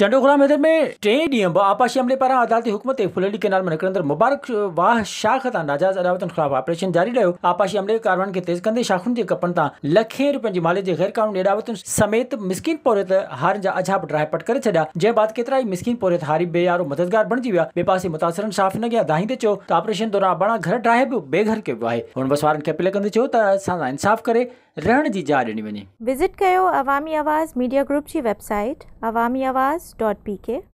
ಚಂಡೋಗುಲ ಮೆದಮೆ ಟೇಡಿ आपाशी ಆಪಾಶಿ ಹಮಲೆ ಪಾರಾं ಅದಾಲತಿ हुकूमत फुलेडी केनाल में नकरंदर मुबारक वाह शाख तां नाजायज़ अदावतुनि ख़िलाफ़ु ऑपरेशन जारी रहियो आपाशी हमले कारवान के तेज़ कंदे शाखुनि जे कपनि तां लखें रुपयनि जी माले जे गैर क़ानूनी अदावतुनि समेत मिसकिन पौरियत हारनि जा अजाब ड्राइपट करे छॾिया जंहिं बाद केतिरा ही मिसकिन पौरियत हारी बेयारो मददगार बणिजी विया ॿिए पासे मुतासिरनि शाफ़ इन खे अदाईंदे चयो त ऑपरेशन दौरान ॿारहं घर ड्राहे पियो बेघर कयो वियो अपील कंदे चयो त इंसाफ़ करे रहण जी ॾिनी वञे विज़िट कयो अवामी आवाज़ मीडिया ग्रुप जी website Awami Awaz dot P के